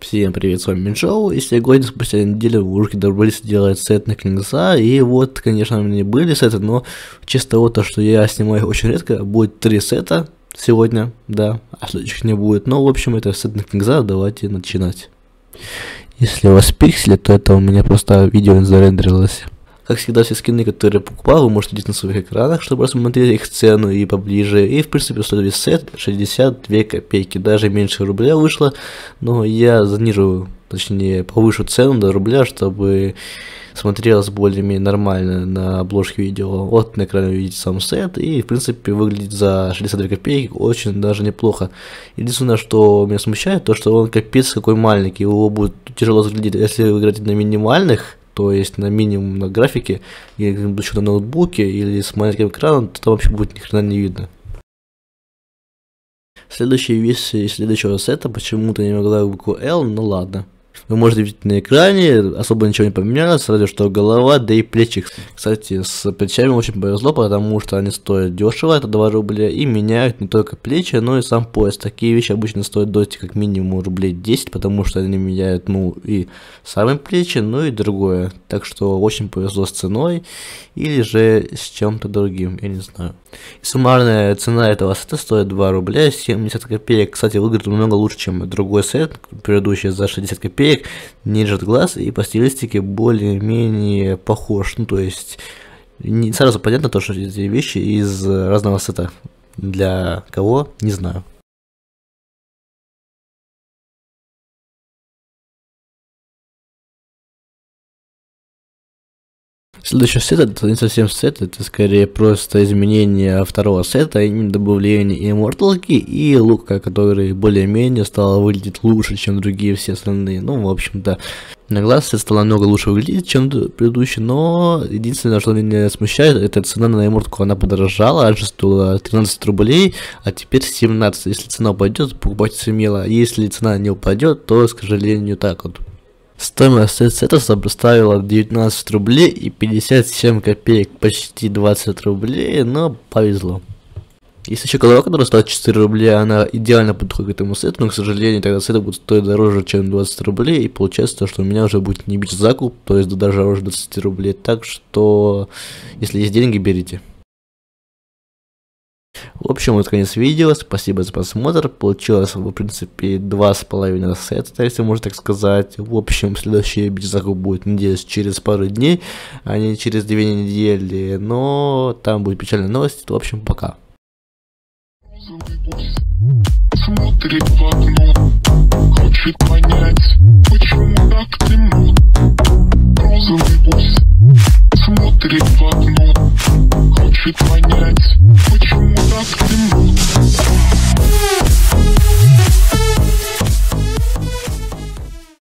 Всем привет, с вами Миншоу, и сегодня спустя неделю в Урке добрались делать сет на Кингса, и вот, конечно, у меня не были сеты, но чисто вот то, что я снимаю очень редко, будет три сета сегодня, да, а следующих не будет, но, ну, в общем, это сет на Кингса, давайте начинать. Если у вас пиксели, то это у меня просто видео не зарендерилось. Как всегда, все скины, которые покупал, вы можете видеть на своих экранах, чтобы рассмотреть их цену и поближе. И в принципе стоит сет 62 копейки, даже меньше рубля вышло, но я занижу, точнее повышу цену до рубля, чтобы смотрелось более-менее нормально на обложке видео. Вот на экране видите сам сет, и в принципе выглядит за 62 копейки очень даже неплохо. Единственное, что меня смущает, то что он капец какой маленький, его будет тяжело заглядеть, если вы играете на минимальных, то есть на минимум на графике, или еще на ноутбуке, или с маленьким экраном, то там вообще будет ни хрена не видно. Следующий вис следующего сета почему-то не могла букву L, но ну ладно. Вы можете видеть на экране, особо ничего не поменялось, разве что голова, да и плечи. Кстати, с плечами очень повезло, потому что они стоят дешево, это 2 рубля, и меняют не только плечи, но и сам пояс. Такие вещи обычно стоят до как минимум рублей 10, потому что они меняют, ну, и сами плечи, ну и другое. Так что очень повезло с ценой, или же с чем-то другим, я не знаю. Суммарная цена этого сета стоит 2 рубля 70 копеек. Кстати, выглядит намного лучше, чем другой сет, предыдущий за 60 копеек. Не жжет глаз и по стилистике более-менее похож. Ну, то есть, не сразу понятно то, что эти вещи из разного сета. Для кого, не знаю. Следующий сет это не совсем сет, это скорее просто изменение второго сета, а именно добавление имморталки и лука, который более-менее стал выглядеть лучше, чем другие все остальные. Ну, в общем-то, на глаз сет стал намного лучше выглядеть, чем предыдущий, но единственное, что меня смущает, это цена на иммортку, она подорожала, раньше стоила 13 рублей, а теперь 17. Если цена упадет, покупайте смело, а если цена не упадет, то, к сожалению, так вот Стоимость сета составила 19 рублей и 57 копеек, почти 20 рублей, но повезло. Есть еще голова, которая стоит 4 рубля, она идеально подходит к этому сету, но, к сожалению, тогда сет будет стоить дороже, чем 20 рублей, и получается, то что у меня уже будет не бить закуп, то есть даже дороже 20 рублей, так что, если есть деньги, берите. В общем, вот конец видео, спасибо за просмотр, получилось, в принципе, два с половиной сета, если можно так сказать. В общем, следующий бензаку будет, надеюсь, через пару дней, а не через две недели, но там будет печальная новость, в общем, пока. Смотрит в окно, хочет понять, почему так темно. Розовый бус смотрит в окно, хочет понять, почему...